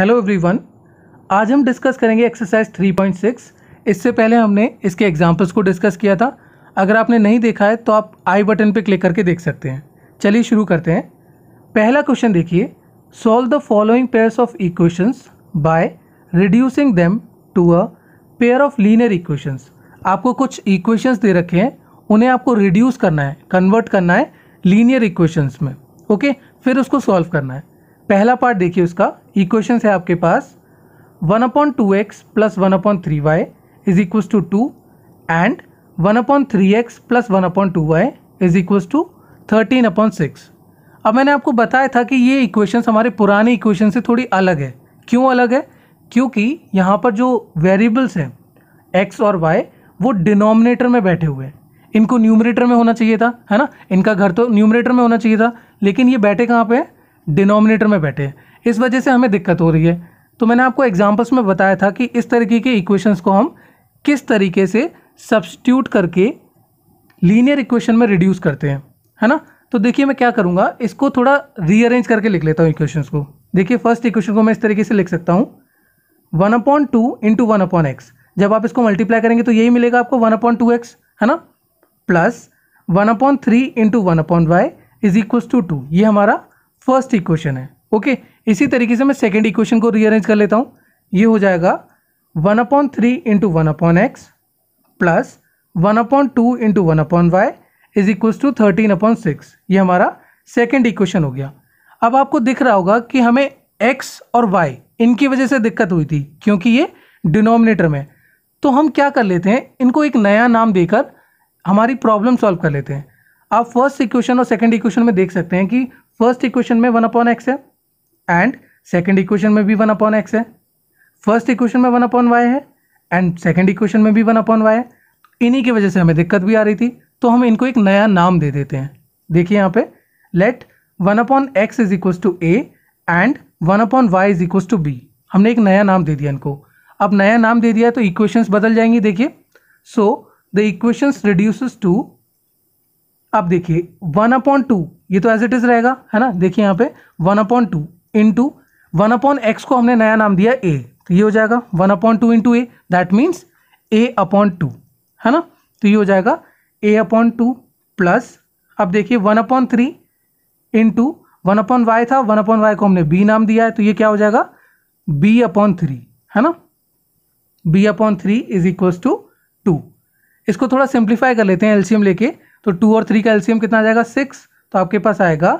Hello everyone आज हम discuss करेंगे एक्सरसाइज 3.6 इससे पहले हमने इसके एग्जांपल्स को डिस्कस किया था अगर आपने नहीं देखा है तो आप आई बटन पर क्लिक करके देख सकते हैं चलिए शुरू करते हैं पहला क्वेश्चन देखिए solve the following pairs of equations by reducing them to a pair of linear equations आपको कुछ इक्वेशंस दे रखे हैं उन्हें आपको रिड्यूस करना है कन्वर्ट करना है लीनियर इक्वेशंस में ओके फिर उसको सॉल्व करना है पहला पार्ट देखिए उसका इक्वेशन है आपके पास one upon two x plus one upon three y is equal to two and one upon three x plus one upon two y is equal to thirteen upon six अब मैंने आपको बताया था कि ये इक्वेशंस हमारे पुराने इक्वेशन से थोड़ी अलग है क्यों अलग है क्योंकि यहाँ पर जो वेरिएबल्स हैं एक्स और वाई वो डिनोमिनेटर में बैठे हुए हैं इनको न्यूमरेटर में होना चाहिए था है ना इनका घर तो न्यूमरेटर में होना चाहिए था लेकिन ये बैठे कहाँ पर है डिनोमिनेटर में बैठे इस वजह से हमें दिक्कत हो रही है तो मैंने आपको एग्जाम्पल्स में बताया था कि इस तरीके के इक्वेशंस को हम किस तरीके से सब्सटीट्यूट करके लीनियर इक्वेशन में रिड्यूस करते हैं है ना तो देखिए मैं क्या करूँगा इसको थोड़ा रीअरेंज करके लिख लेता हूँ इक्वेशंस को देखिए फर्स्ट इक्वेशन को मैं इस तरीके से लिख सकता हूँ one upon two into one upon x जब आप इसको मल्टीप्लाई करेंगे तो यही मिलेगा आपको वन अपॉइंट टू एक्स है ना plus one upon three into one upon y is equals to two ये हमारा फर्स्ट इक्वेशन है ओके इसी तरीके से मैं सेकेंड इक्वेशन को रीअरेंज कर लेता हूँ ये हो जाएगा one upon three into one upon x plus one upon two into one upon y is equal to thirteen upon six ये हमारा सेकेंड इक्वेशन हो गया अब आपको दिख रहा होगा कि हमें एक्स और वाई इनकी वजह से दिक्कत हुई थी क्योंकि ये डिनोमिनेटर में तो हम क्या कर लेते हैं इनको एक नया नाम देकर हमारी प्रॉब्लम सॉल्व कर लेते हैं आप फर्स्ट इक्वेशन और सेकेंड इक्वेशन में देख सकते हैं कि फर्स्ट इक्वेशन में वन अपॉन एक्स है एंड सेकेंड इक्वेशन में भी वन अपॉन एक्स है फर्स्ट इक्वेशन में वन अपॉन वाई है एंड सेकेंड इक्वेशन में भी वन अपॉन वाई है इन्हीं की वजह से हमें दिक्कत भी आ रही थी तो हम इनको एक नया नाम दे देते हैं देखिए यहाँ पे let one upon x is equals to a and one upon y is equal to b हमने एक नया नाम दे दिया इनको अब नया नाम दे दिया तो इक्वेशंस बदल जाएंगी देखिए so the equations reduces to अब देखिए वन अपॉन टू ये तो एज इट इज़ रहेगा है ना देखिए यहाँ पे one upon two into one upon x को हमने नया नाम दिया ए तो ये हो जाएगा one upon two into a that means a upon two है ना तो ये हो जाएगा ए अपॉन टू प्लस अब देखिए one upon three into one upon y था वन अपॉन वाई को हमने बी नाम दिया है तो ये क्या हो जाएगा बी अपॉन थ्री है ना b upon three is equals to two इसको थोड़ा सिंप्लीफाई कर लेते हैं एलसीएम लेके तो टू और थ्री का एल्सियम कितना आ जाएगा सिक्स तो आपके पास आएगा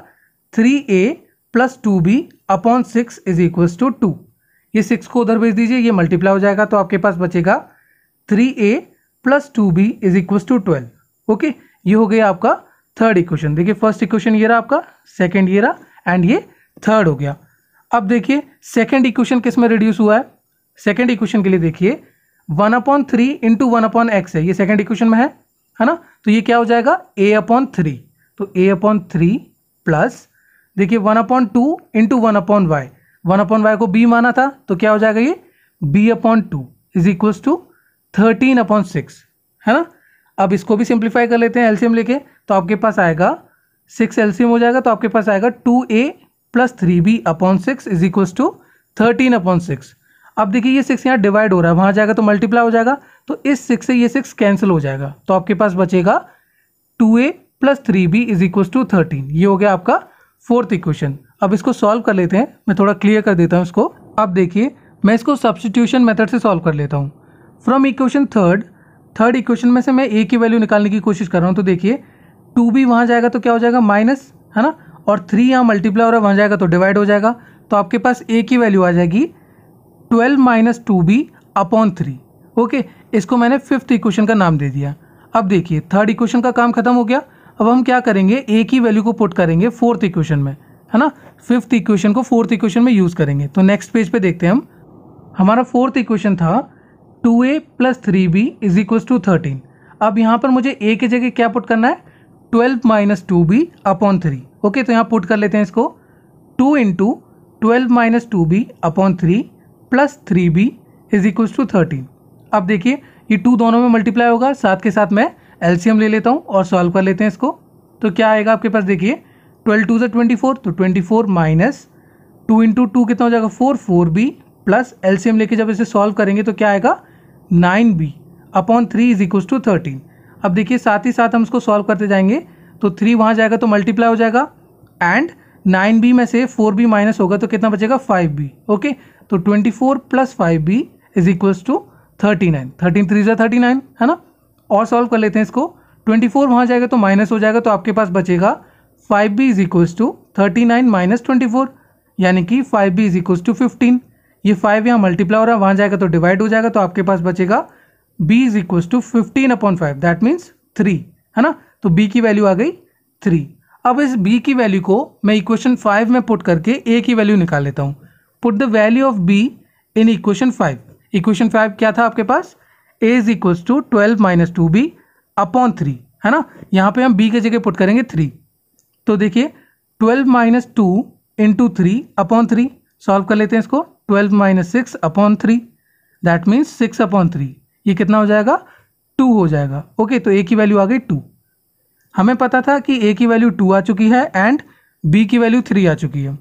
three a plus two b upon six is equal to two ये सिक्स को उधर भेज दीजिए ये मल्टीप्लाई हो जाएगा तो आपके पास बचेगा three a plus two b is equal to twelve okay ये हो गया आपका थर्ड इक्वेशन देखिए फर्स्ट इक्वेशन ये रहा आपका सेकेंड ये रहा एंड ये थर्ड हो गया अब देखिए सेकेंड इक्वेशन किस में रिड्यूस हुआ है सेकेंड इक्वेशन के लिए देखिए one upon three into one upon x है ये सेकेंड इक्वेशन में है है ना तो ये क्या हो जाएगा ए अपॉन थ्री तो ए अपॉन थ्री प्लस देखिए one upon two into one upon y one upon y को बी माना था तो क्या हो जाएगा ये b upon two is equals to thirteen upon six है ना अब इसको भी सिंप्लीफाई कर लेते हैं एलसीएम लेके तो आपके पास आएगा सिक्स एलसीएम हो जाएगा तो आपके पास आएगा two a plus three b upon six is equals to thirteen upon six अब देखिए ये सिक्स यहाँ डिवाइड हो रहा है वहाँ जाएगा तो मल्टीप्लाई हो जाएगा तो इस सिक्स से ये सिक्स कैंसिल हो जाएगा तो आपके पास बचेगा two a plus three b is equal to thirteen ये हो गया आपका फोर्थ इक्वेशन अब इसको सॉल्व कर लेते हैं मैं थोड़ा क्लियर कर देता हूँ इसको अब देखिए मैं इसको सब्सटीट्यूशन मेथड से सॉल्व कर लेता हूँ from equation third third equation में से मैं ए की वैल्यू निकालने की कोशिश कर रहा हूँ तो देखिए टू बी वहाँ जाएगा तो क्या हो जाएगा माइनस है ना और थ्री यहाँ मल्टीप्लाई हो रहा है वहाँ जाएगा तो डिवाइड हो जाएगा तो आपके पास ए की वैल्यू आ जाएगी twelve minus two b upon three okay इसको मैंने फिफ्थ इक्वेशन का नाम दे दिया अब देखिए थर्ड इक्वेशन का काम खत्म हो गया अब हम क्या करेंगे ए की वैल्यू को पुट करेंगे फोर्थ इक्वेशन में है ना फिफ्थ इक्वेशन को फोर्थ इक्वेशन में यूज़ करेंगे तो नेक्स्ट पेज पे देखते हैं हम हमारा फोर्थ इक्वेशन था two a plus three b is equals to thirteen अब यहाँ पर मुझे ए के जगह क्या पुट करना है twelve minus two b upon three okay तो यहाँ पुट कर लेते हैं इसको two into twelve minus two b upon three plus three b is equal to thirteen अब देखिए ये टू दोनों में मल्टीप्लाई होगा साथ के साथ मैं एलसीएम ले लेता हूँ और सॉल्व कर लेते हैं इसको तो क्या आएगा आपके पास देखिए ट्वेल्व टू से ट्वेंटी फोर तो twenty four minus two into two कितना हो जाएगा four four b plus LCM लेके जब इसे सॉल्व करेंगे तो क्या आएगा nine b upon three is equal to thirteen अब देखिए साथ ही साथ हम इसको सॉल्व करते जाएंगे तो थ्री वहाँ जाएगा तो मल्टीप्लाई हो जाएगा एंड नाइन बी में से फोर बी माइनस होगा तो कितना बचेगा फाइव बी ओके तो twenty four plus five b is equals to thirty nine thirteen three जो थर्टी नाइन है ना और सॉल्व कर लेते हैं इसको ट्वेंटी फोर वहाँ जाएगा तो माइनस हो जाएगा तो आपके पास बचेगा five b is equals to thirty nine minus twenty four यानी कि five b is equals to fifteen ये फाइव यहाँ मल्टीप्लाई हो रहा है वहाँ जाएगा तो डिवाइड हो जाएगा तो आपके पास बचेगा B is equals to fifteen upon five that means three है ना तो बी की वैल्यू आ गई थ्री अब इस बी की वैल्यू को मैं इक्वेशन फाइव में पुट करके ए की वैल्यू निकाल लेता हूँ put the value of b in equation five equation five क्या था आपके पास a is equal to twelve minus two b upon three है ना यहाँ पे हम बी की जगह पुट करेंगे थ्री तो देखिए twelve minus two into three upon three solve कर लेते हैं इसको twelve minus six upon three that means six upon three ये कितना हो जाएगा टू हो जाएगा ओके तो ए की वैल्यू आ गई टू हमें पता था कि ए की वैल्यू टू आ चुकी है एंड बी की वैल्यू थ्री आ चुकी है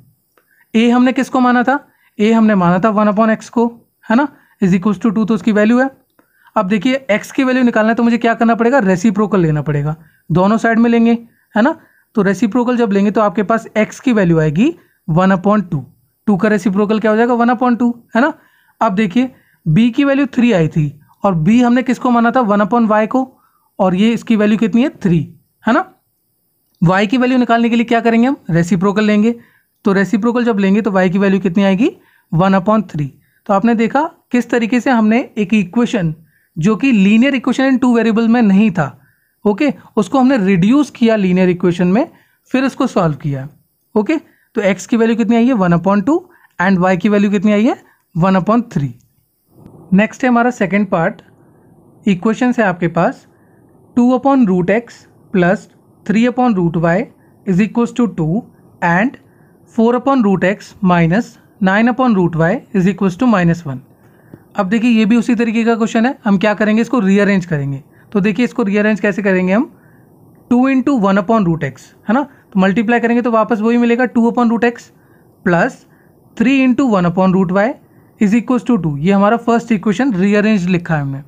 ए हमने किसको माना था ए हमने माना था वन अपॉन एक्स को है ना इज इक्वल्स टू टू तो उसकी वैल्यू है अब देखिए एक्स की वैल्यू निकालना है तो मुझे क्या करना पड़ेगा रेसिप्रोकल लेना पड़ेगा दोनों साइड में लेंगे है ना तो रेसिप्रोकल जब लेंगे तो आपके पास एक्स की वैल्यू आएगी वन अपॉइंट टू टू का रेसिप्रोकल क्या हो जाएगा वन अपॉइंट टू है ना अब देखिए बी की वैल्यू थ्री आई थी और बी हमने किसको माना था वन अपॉन वाई को और ये इसकी वैल्यू कितनी है थ्री है ना वाई की वैल्यू निकालने के लिए क्या करेंगे हम रेसिप्रोकल लेंगे तो रेसिप्रोकल जब लेंगे तो वाई की वैल्यू कितनी आएगी वन अपॉन थ्री तो आपने देखा किस तरीके से हमने एक इक्वेशन जो कि linear equation in two variable में नहीं था ओके उसको हमने रिड्यूस किया लीनियर इक्वेशन में फिर उसको सॉल्व किया ओके तो एक्स की वैल्यू कितनी आई है one upon two and y की वैल्यू कितनी आई है वन अपॉइंट थ्री नेक्स्ट है हमारा सेकेंड पार्ट इक्वेशन है आपके पास two upon root x plus three upon root y is equals to two and four upon root x minus nine upon root y is equal to minus one अब देखिए ये भी उसी तरीके का क्वेश्चन है हम क्या करेंगे इसको रीअरेंज करेंगे तो देखिए इसको रीअरेंज कैसे करेंगे हम two into one upon root x है ना तो मल्टीप्लाई करेंगे तो वापस वही मिलेगा two upon root x plus three into one upon root y is equals to two ये हमारा फर्स्ट इक्वेशन रीअरेंज लिखा है हमने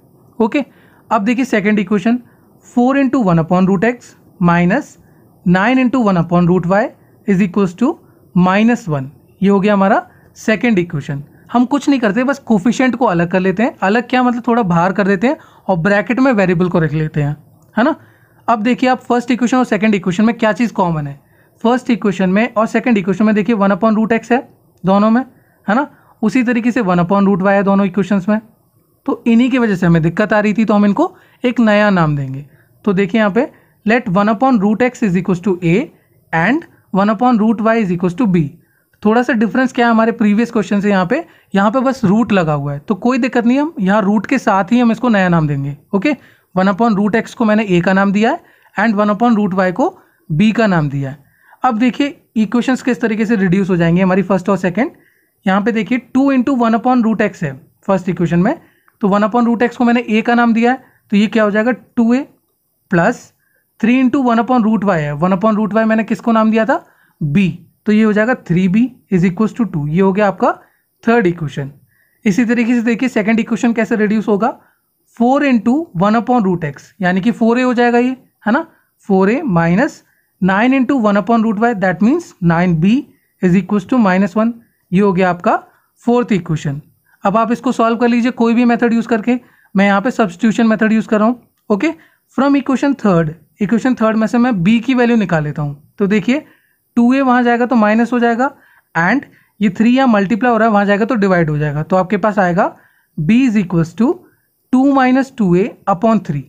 ओके अब देखिए second equation four into one upon root x minus nine into one upon root y is equals to minus one ये हो गया हमारा सेकेंड इक्वेशन हम कुछ नहीं करते बस कोफिशेंट को अलग कर लेते हैं अलग क्या मतलब थोड़ा बाहर कर देते हैं और ब्रैकेट में वेरिएबल को रख लेते हैं है ना अब देखिए आप फर्स्ट इक्वेशन और सेकेंड इक्वेशन में क्या चीज़ कॉमन है फर्स्ट इक्वेशन में और सेकेंड इक्वेशन में देखिए वन अपॉन रूट एक्स है दोनों में है ना उसी तरीके से वन अपॉन रूट वाई है दोनों इक्वेशंस में तो इन्हीं की वजह से हमें दिक्कत आ रही थी तो हम इनको एक नया नाम देंगे तो देखिए यहाँ पे let one upon root x is equal to a and one upon root y is equal to b थोड़ा सा डिफरेंस क्या है हमारे प्रीवियस क्वेश्चन से यहाँ पे यहाँ पे बस रूट लगा हुआ है तो कोई दिक्कत नहीं हम यहाँ रूट के साथ ही हम इसको नया नाम देंगे okay one upon root x को मैंने ए का नाम दिया है and one upon root y को बी का नाम दिया है अब देखिए इक्वेशन किस तरीके से रिड्यूस हो जाएंगे हमारी फर्स्ट और सेकेंड यहाँ पे देखिए two into one upon root x है फर्स्ट इक्वेशन में तो वन अपॉन रूट एक्स को मैंने ए का नाम दिया है तो ये क्या हो जाएगा two a plus three into one upon root y है वन अपॉन रूट वाई मैंने किसको नाम दिया था बी तो ये हो जाएगा three b is equal to two ये हो गया आपका थर्ड इक्वेशन इसी तरीके से देखिए सेकेंड इक्वेशन कैसे रिड्यूस होगा four into one upon root x यानी कि फोर ए हो जाएगा ये है ना four a minus nine into one upon root y that means nine b is equal to minus one ये हो गया आपका फोर्थ इक्वेशन अब आप इसको सॉल्व कर लीजिए कोई भी मेथड यूज़ करके मैं यहाँ पे सब्सटीट्यूशन मेथड यूज़ कर रहा हूँ okay from equation third equation third में से मैं बी की वैल्यू निकाल लेता हूँ तो देखिए टू ए वहाँ जाएगा तो माइनस हो जाएगा एंड ये थ्री यहाँ मल्टीप्लाई हो रहा है वहाँ जाएगा तो डिवाइड हो जाएगा तो आपके पास आएगा b is equals to two minus two a upon three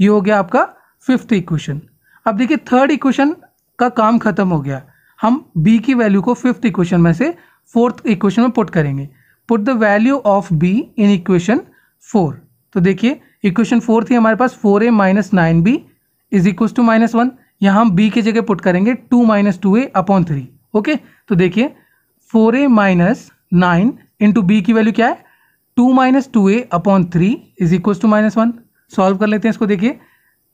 ये हो गया आपका फिफ्थ इक्वेशन अब देखिए थर्ड इक्वेशन का काम खत्म हो गया हम बी की वैल्यू को फिफ्थ इक्वेशन में से फोर्थ इक्वेशन में पुट करेंगे put the value of b in equation four तो देखिए इक्वेशन फोर थी हमारे पास four a minus nine b is equal to minus one यहाँ हम बी की जगह पुट करेंगे two minus two a upon three okay तो देखिए four a minus nine into b की वैल्यू क्या है two minus two a upon three is equal to minus one solve कर लेते हैं इसको देखिए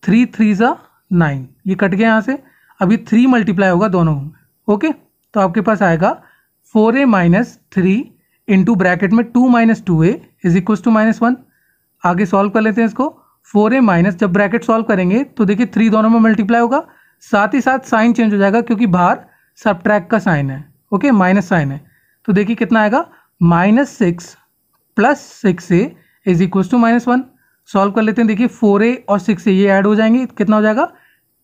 थ्री थ्री ज़ा नाइन ये कट गया यहाँ से अभी थ्री मल्टीप्लाई होगा दोनों में ओके तो आपके पास आएगा four a minus three into bracket में two minus two A is equal to minus one आगे सॉल्व कर लेते हैं इसको फोर ए माइनस जब ब्रैकेट सॉल्व करेंगे तो देखिए थ्री दोनों में मल्टीप्लाई होगा साथ ही साथ साइन चेंज हो जाएगा क्योंकि बाहर सब का साइन है ओके माइनस साइन है तो देखिए कितना आएगा minus six plus six a is equals to minus one solve कर लेते हैं देखिए फोर ए और सिक्स ए ये ऐड हो जाएंगे कितना हो जाएगा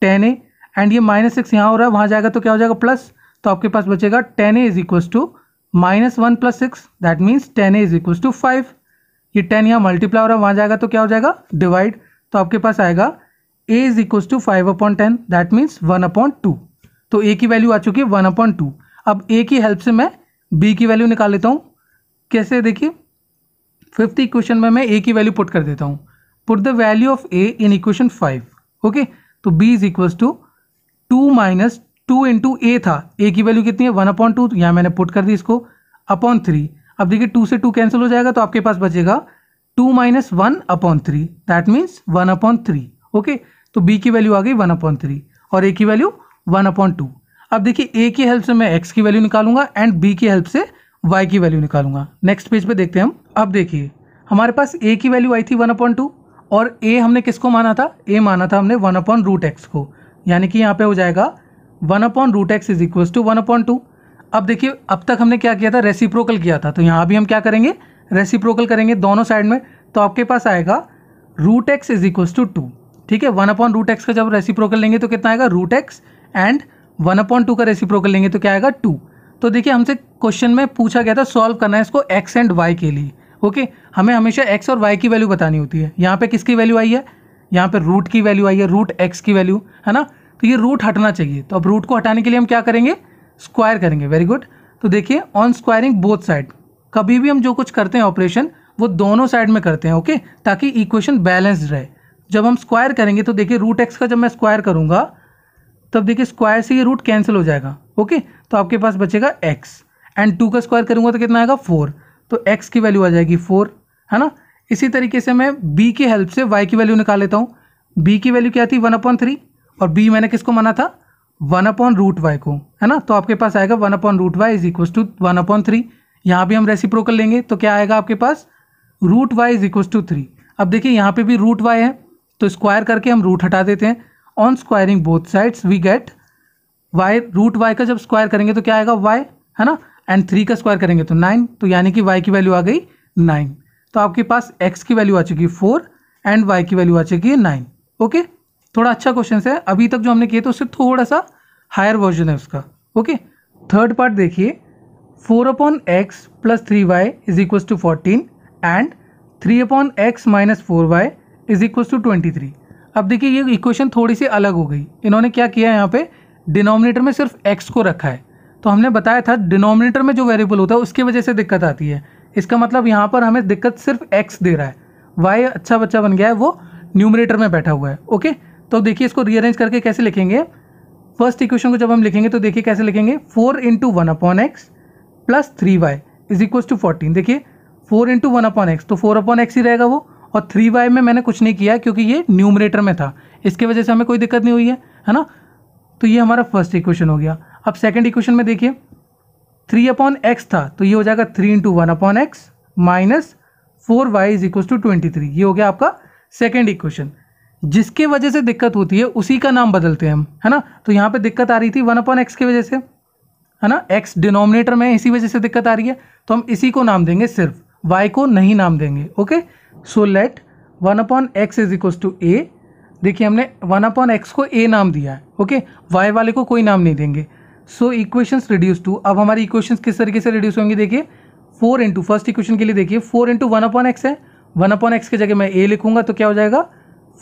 टेन ए एंड ये माइनस सिक्स यहाँ हो रहा है वहाँ जाएगा तो क्या हो जाएगा प्लस तो आपके पास बचेगा ten a is equals to minus one plus six that means ten a is equals to five ये टेन यहाँ मल्टीप्लाई हो रहा है वहाँ जाएगा तो क्या हो जाएगा डिवाइड तो आपके पास आएगा a is equal to five upon ten that means one upon two तो ए की वैल्यू आ चुकी है वन अपॉन टू अब ए की हेल्प से मैं बी की वैल्यू निकाल लेता हूँ कैसे देखिए फिफ्थ इक्वेशन में मैं ए की वैल्यू पुट कर देता हूँ put the value of A in equation five okay तो b is equal to two minus two into a था ए की वैल्यू कितनी है वन अपॉइंट टू यहाँ मैंने पुट कर दी इसको अपॉन थ्री अब देखिए टू से टू कैंसिल हो जाएगा तो आपके पास बचेगा two minus one upon three that means one upon three okay तो बी की वैल्यू आ गई वन अपॉन थ्री और ए की वैल्यू वन अपॉन टू अब देखिए ए की हेल्प से मैं एक्स की वैल्यू निकालूंगा एंड बी की हेल्प से वाई की वैल्यू निकालूंगा नेक्स्ट पेज पे देखते हैं हम अब देखिए हमारे पास ए की वैल्यू आई थी वन अपॉइंट टू और ए हमने किसको माना था ए माना था हमने वन अपॉन रूट एक्स को यानी कि यहाँ पे हो जाएगा one upon root x is equal to one upon two अब देखिए अब तक हमने क्या किया था रेसिप्रोकल किया था तो यहाँ भी हम क्या करेंगे रेसिप्रोकल करेंगे दोनों साइड में तो आपके पास आएगा root x is equals to two ठीक है वन अपॉन रूट एक्स का जब रेसिप्रोकल लेंगे तो कितना आएगा root x and one upon two का रेसिप्रोकल लेंगे तो क्या आएगा टू तो देखिए हमसे क्वेश्चन में पूछा गया था सॉल्व करना है इसको एक्स एंड वाई के लिए ओके हमें हमेशा एक्स और वाई की वैल्यू बतानी होती है यहाँ पे किसकी वैल्यू आई है यहाँ पर रूट की वैल्यू आई है रूट एक्स की वैल्यू है ना तो ये रूट हटना चाहिए तो अब रूट को हटाने के लिए हम क्या करेंगे स्क्वायर करेंगे वेरी गुड तो देखिए ऑन स्क्वायरिंग बोथ साइड कभी भी हम जो कुछ करते हैं ऑपरेशन वो दोनों साइड में करते हैं ओके ताकि इक्वेशन बैलेंस्ड रहे जब हम स्क्वायर करेंगे तो देखिए रूट एक्स का जब मैं स्क्वायर करूँगा तब देखिए स्क्वायर से ये रूट कैंसिल हो जाएगा ओके तो आपके पास बचेगा एक्स एंड टू का स्क्वायर करूँगा तो कितना आएगा फोर तो एक्स की वैल्यू आ जाएगी फोर है ना इसी तरीके से मैं बी की हेल्प से वाई की वैल्यू निकाल लेता हूँ बी की वैल्यू क्या थी वन अपॉइंट थ्री और बी मैंने किसको माना था वन अपॉन रूट वाई को है ना तो आपके पास आएगा one upon root y is equal to one upon three यहाँ भी हम रेसिप्रोकल लेंगे तो क्या आएगा आपके पास root y is equal to three अब देखिए यहाँ पे भी रूट वाई है तो स्क्वायर करके हम रूट हटा देते हैं on squaring both sides we get y root y का जब स्क्वायर करेंगे तो क्या आएगा वाई है ना एंड थ्री का स्क्वायर करेंगे तो नाइन तो यानी कि वाई की वैल्यू आ गई नाइन तो आपके पास एक्स की वैल्यू आ चुकी है फोर एंड वाई की वैल्यू आ चुकी है नाइन ओके थोड़ा अच्छा क्वेश्चन है अभी तक जो हमने किए थे उससे थोड़ा सा हायर वर्जन है उसका ओके थर्ड पार्ट देखिए four upon x plus three y is equal to fourteen and three upon x minus four y is equal to twenty three अब देखिए ये इक्वेशन थोड़ी सी अलग हो गई इन्होंने क्या किया यहाँ पे डिनोमिनेटर में सिर्फ एक्स को रखा है तो हमने बताया था डिनोमिनेटर में जो वेरिएबल होता है उसकी वजह से दिक्कत आती है इसका मतलब यहाँ पर हमें दिक्कत सिर्फ एक्स दे रहा है वाई अच्छा बच्चा बन गया है वो न्यूमिनेटर में बैठा हुआ है ओके तो देखिए इसको रीअरेंज करके कैसे लिखेंगे फर्स्ट इक्वेशन को जब हम लिखेंगे तो देखिए कैसे लिखेंगे four into one upon x plus three y is equal to fourteen देखिए four into one upon x तो फोर अपॉन एक्स ही रहेगा वो और थ्री वाई में मैंने कुछ नहीं किया क्योंकि ये न्यूमरेटर में था इसके वजह से हमें कोई दिक्कत नहीं हुई है है ना तो ये हमारा फर्स्ट इक्वेशन हो गया अब सेकेंड इक्वेशन में देखिए थ्री अपॉन एक्स था तो ये हो जाएगा three into one upon x minus four y is equal to twenty three ये हो गया आपका सेकेंड इक्वेशन जिसके वजह से दिक्कत होती है उसी का नाम बदलते हैं हम है ना तो यहाँ पे दिक्कत आ रही थी वन अपॉन एक्स की वजह से है ना एक्स डिनोमिनेटर में इसी वजह से दिक्कत आ रही है तो हम इसी को नाम देंगे सिर्फ वाई को नहीं नाम देंगे okay so let one upon x is equal to a देखिए हमने वन अपॉन एक्स को ए नाम दिया है ओके वाई वाले को कोई नाम नहीं देंगे सो इक्वेशंस रिड्यूस टू अब हमारी इक्वेशंस किस तरीके से रिड्यूस होंगे देखिए फोर इंटू फर्स्ट इक्वेशन के लिए देखिए four into one upon x है वन अपॉन एक्स की जगह मैं ए लिखूंगा तो क्या हो जाएगा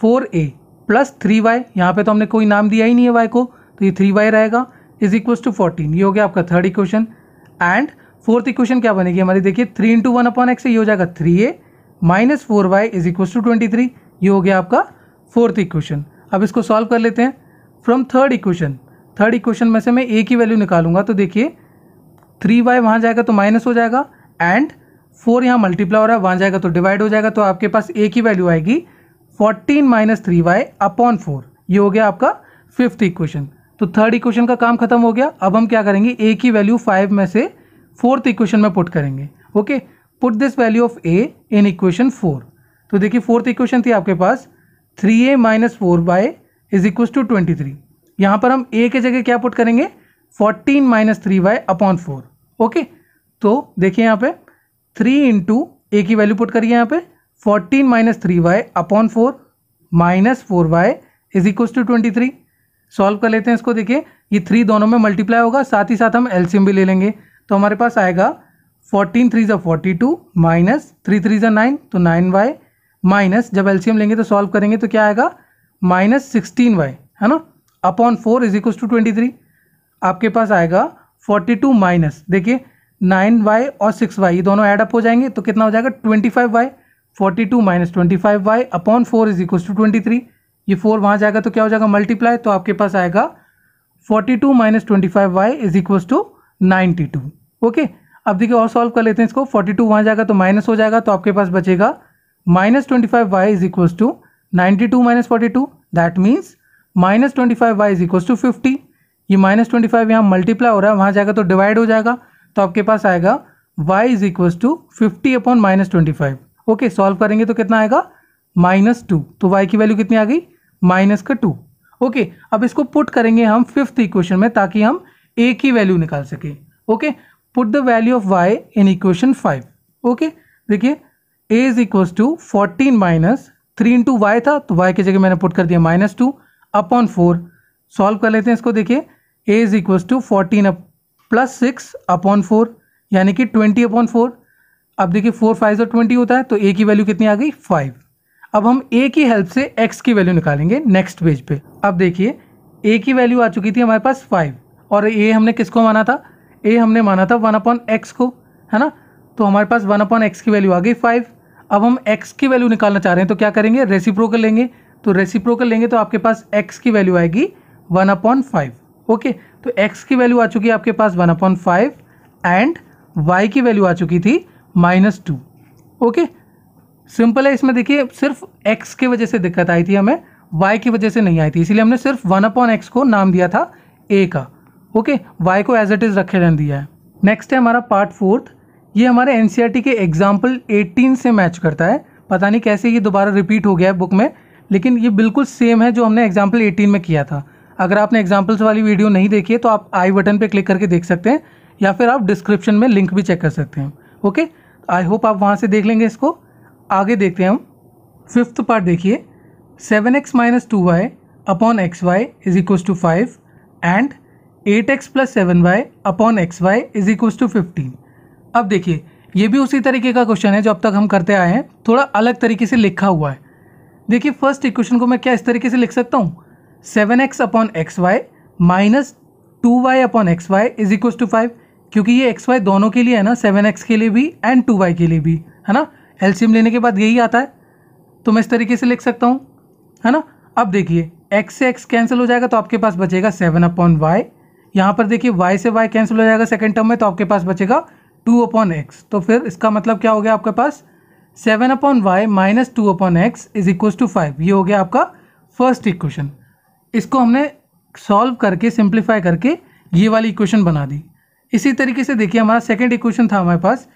four a plus three y यहाँ पर तो हमने कोई नाम दिया ही नहीं है वाई को तो ये थ्री वाई रहेगा इज इक्वल्स टू फोर्टीन ये हो गया आपका third equation and fourth equation क्या बनेगी हमारी देखिए three into one upon x ये हो जाएगा three a minus four y is equals to twenty three ये हो गया आपका फोर्थ इक्वेशन अब इसको सॉल्व कर लेते हैं from third equation third equation में से मैं ए की वैल्यू निकालूंगा तो देखिए थ्री वाई वहाँ जाएगा तो माइनस हो जाएगा एंड फोर यहाँ मल्टीप्लाई हो रहा है वहाँ जाएगा तो डिवाइड हो जाएगा तो आपके पास ए की वैल्यू आएगी fourteen minus three y upon four ये हो गया आपका फिफ्थ इक्वेशन तो थर्ड इक्वेशन का काम खत्म हो गया अब हम क्या करेंगे ए की वैल्यू फाइव में से फोर्थ इक्वेशन में पुट करेंगे okay put this value of A in equation four तो देखिए फोर्थ इक्वेशन थी आपके पास three a minus four y is equal to twenty three यहाँ पर हम ए के जगह क्या पुट करेंगे fourteen minus three y upon four okay तो देखिए यहाँ पे थ्री इंटू ए की वैल्यू पुट करिए यहाँ पे fourteen minus three y upon four minus four y is equal to twenty three solve कर लेते हैं इसको देखिए ये थ्री दोनों में मल्टीप्लाई होगा साथ ही साथ हम एल्सियम भी ले लेंगे तो हमारे पास आएगा फोर्टीन थ्री ज़ा forty two minus three three ज़ा नाइन तो नाइन वाई माइनस जब एल्सियम लेंगे तो सॉल्व करेंगे तो क्या आएगा माइनस सिक्सटीन वाई है ना upon four is equal to twenty three आपके पास आएगा फोर्टी टू माइनस देखिए नाइन वाई और सिक्स वाई ये दोनों एडअप हो जाएंगे तो कितना हो जाएगा twenty five y forty two minus twenty five y upon four is equal to twenty three ये फोर वहाँ जाएगा तो क्या हो जाएगा मल्टीप्लाई तो आपके पास आएगा forty two minus twenty five y is equal to ninety two okay अब देखिए और सॉल्व कर लेते हैं इसको फोर्टी टू वहाँ जाएगा तो माइनस हो जाएगा तो आपके पास बचेगा minus twenty five y is equal to ninety two minus forty two that means minus twenty five y is equal to fifty ये माइनस ट्वेंटी फाइव यहाँ मल्टीप्लाई हो रहा है वहाँ जाएगा तो डिवाइड हो जाएगा तो आपके पास आएगा y is equal to fifty upon minus twenty five okay solve करेंगे तो कितना आएगा माइनस टू तो वाई की वैल्यू कितनी आ गई माइनस का टू ओके अब इसको पुट करेंगे हम फिफ्थ इक्वेशन में ताकि हम ए की वैल्यू निकाल सकें okay put the value of y in equation five okay देखिए a is equals to fourteen minus three into y था तो वाई की जगह मैंने पुट कर दिया minus two upon four solve कर लेते हैं इसको देखिए a is equals to fourteen plus six upon four यानी कि ट्वेंटी अपॉन फोर अब देखिए फोर फाइव और ट्वेंटी होता है तो ए की वैल्यू कितनी आ गई फाइव अब हम ए की हेल्प से एक्स की वैल्यू निकालेंगे नेक्स्ट पेज पे अब देखिए ए की वैल्यू आ चुकी थी हमारे पास फाइव और ए हमने किसको माना था ए हमने माना था वन अपॉन एक्स को है ना तो हमारे पास वन अपॉन एक्स की वैल्यू आ गई फाइव अब हम एक्स की वैल्यू निकालना चाह रहे हैं तो क्या करेंगे रेसिप्रोकल लेंगे तो रेसिप्रोकल लेंगे तो आपके पास एक्स की वैल्यू आएगी वन अपॉन फाइव ओके तो एक्स की वैल्यू आ चुकी है आपके पास one upon five and y की वैल्यू आ चुकी थी माइनस टू ओके सिंपल है इसमें देखिए सिर्फ एक्स के वजह से दिक्कत आई थी हमें वाई की वजह से नहीं आई थी इसलिए हमने सिर्फ वन अपॉन एक्स को नाम दिया था ए का ओके वाई को एज इट इज़ रखे रहने दिया है नेक्स्ट है हमारा पार्ट फोर्थ ये हमारे एन e के एग्जाम्पल एटीन से मैच करता है पता नहीं कैसे ये दोबारा रिपीट हो गया है बुक में लेकिन ये बिल्कुल सेम है जो हमने एग्जाम्पल एटीन में किया था अगर आपने एग्जाम्पल्स वाली वीडियो नहीं देखी है तो आप आई बटन पर क्लिक करके देख सकते हैं या फिर आप डिस्क्रिप्शन में लिंक भी चेक कर सकते हैं ओके आई होप आप वहाँ से देख लेंगे इसको आगे देखते हैं हम फिफ्थ पार्ट देखिए seven x minus two y upon x y is equal to five and eight x plus seven y upon x y is equal to fifteen अब देखिए ये भी उसी तरीके का क्वेश्चन है जो अब तक हम करते आए हैं थोड़ा अलग तरीके से लिखा हुआ है देखिए फर्स्ट इक्वेशन को मैं क्या इस तरीके से लिख सकता हूँ seven x upon x y minus two y upon x y is equal to five क्योंकि ये एक्स वाई दोनों के लिए है ना सेवन एक्स के लिए भी एंड टू वाई के लिए भी है ना एल्सियम लेने के बाद यही आता है तो मैं इस तरीके से लिख सकता हूँ है ना अब देखिए एक्स से एक्स कैंसिल हो जाएगा तो आपके पास बचेगा सेवन अपॉन वाई यहाँ पर देखिए वाई से वाई कैंसिल हो जाएगा सेकेंड टर्म में तो आपके पास बचेगा टू अपॉन एक्स तो फिर इसका मतलब क्या हो गया आपके पास seven upon y minus two upon x is equal to five ये हो गया आपका फर्स्ट इक्वेशन इसको हमने सॉल्व करके सिंप्लीफाई करके ये वाली इक्वेशन बना दी इसी तरीके से देखिए हमारा सेकेंड इक्वेशन था हमारे पास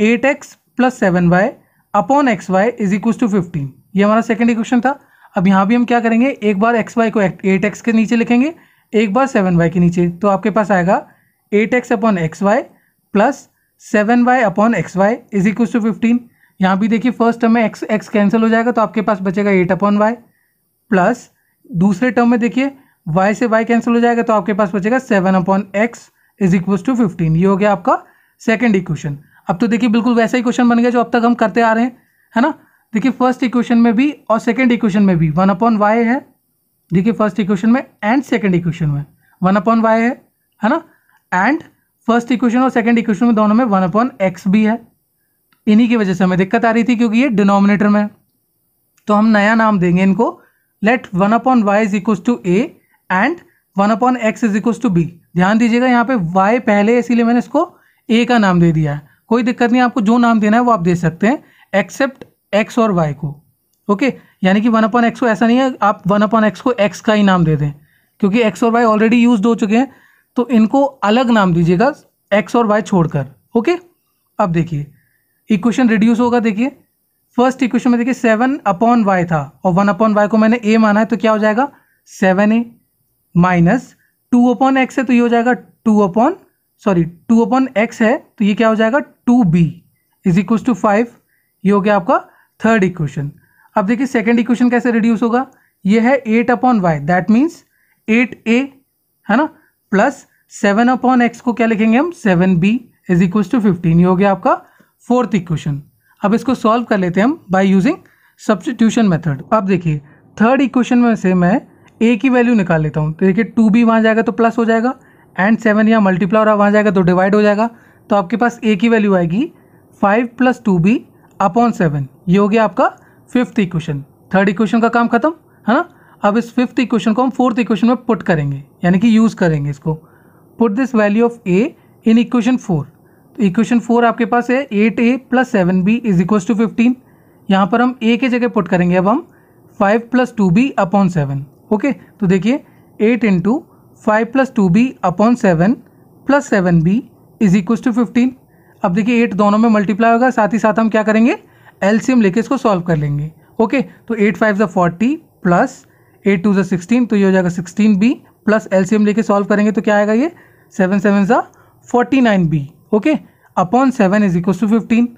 eight x plus seven y upon x y is equal to fifteen ये हमारा सेकेंड इक्वेशन था अब यहाँ भी हम क्या करेंगे एक बार एक्स वाई को एट एक्स के नीचे लिखेंगे एक बार सेवन वाई के नीचे तो आपके पास आएगा eight x upon x y plus seven y upon x y is equal to fifteen यहाँ भी देखिए फर्स्ट टर्म में एक्स एक्स कैंसिल हो जाएगा तो आपके पास बचेगा एट अपॉन वाई प्लस दूसरे टर्म में देखिए वाई से वाई कैंसिल हो जाएगा तो आपके पास बचेगा seven upon x is equal to fifteen ये हो गया आपका सेकेंड इक्वेशन अब तो देखिए बिल्कुल वैसा ही क्वेश्चन बन गया जो अब तक हम करते आ रहे हैं है ना देखिए फर्स्ट इक्वेशन में भी और सेकेंड इक्वेशन में भी वन अपॉन वाई है देखिए फर्स्ट इक्वेशन में एंड सेकेंड इक्वेशन में वन अपॉन वाई है है ना एंड फर्स्ट इक्वेशन और सेकेंड इक्वेशन में दोनों में वन अपॉन एक्स भी है इन्हीं की वजह से हमें दिक्कत आ रही थी क्योंकि ये डिनोमिनेटर में तो हम नया नाम देंगे इनको let one upon y is equal to a and one upon x is equal to b ध्यान दीजिएगा यहाँ पे वाई पहले है इसीलिए मैंने इसको ए का नाम दे दिया है कोई दिक्कत नहीं आपको जो नाम देना है वो आप दे सकते हैं एक्सेप्ट एक्स और वाई को ओके यानी कि वन अपॉन एक्स को ऐसा नहीं है आप वन अपॉन एक्स को एक्स का ही नाम दे दें क्योंकि एक्स और वाई ऑलरेडी यूज हो चुके हैं तो इनको अलग नाम दीजिएगा एक्स और वाई छोड़कर ओके अब देखिए इक्वेशन रिड्यूस होगा देखिए फर्स्ट इक्वेशन में देखिए सेवन अपॉन वाई था और वन अपॉन वाई को मैंने ए माना है तो क्या हो जाएगा seven a minus two upon x है तो ये हो जाएगा two upon sorry two upon x है तो ये क्या हो जाएगा two b is equal to five ये हो गया आपका थर्ड इक्वेशन अब देखिए सेकेंड इक्वेशन कैसे रिड्यूस होगा ये है eight upon y that means eight a है ना प्लस सेवन अपॉन एक्स को क्या लिखेंगे हम seven b is equal to fifteen ये हो गया आपका फोर्थ इक्वेशन अब इसको सॉल्व कर लेते हैं हम बाई यूजिंग सब्सटीट्यूशन मेथड अब देखिए थर्ड इक्वेशन में से मैं ए की वैल्यू निकाल लेता हूँ तो देखिए टू बी वहाँ जाएगा तो प्लस हो जाएगा एंड सेवन यहाँ मल्टीप्लाई और वहाँ जाएगा तो डिवाइड हो जाएगा तो आपके पास ए की वैल्यू आएगी five plus two b upon seven ये हो गया आपका फिफ्थ इक्वेशन थर्ड इक्वेशन का काम खत्म है ना अब इस फिफ्थ इक्वेशन को हम फोर्थ इक्वेशन में पुट करेंगे यानी कि यूज़ करेंगे इसको put this value of A in equation four तो इक्वेशन फोर आपके पास है eight a plus seven b is equals to fifteen यहाँ पर हम ए के जगह पुट करेंगे अब हम five plus two b upon seven okay तो देखिए eight into five plus two b upon seven plus seven b is equal to fifteen अब देखिए एट दोनों में मल्टीप्लाई होगा साथ ही साथ हम क्या करेंगे एलसीएम लेके इसको सॉल्व कर लेंगे ओके तो एट फाइव ज़ा फोर्टी प्लस एट टू जो सिक्सटीन तो ये हो जाएगा सिक्सटीन बी प्लस एलसीएम लेके सॉल्व करेंगे तो क्या आएगा ये सेवन सेवन ज़ा forty nine b okay upon seven is equal to fifteen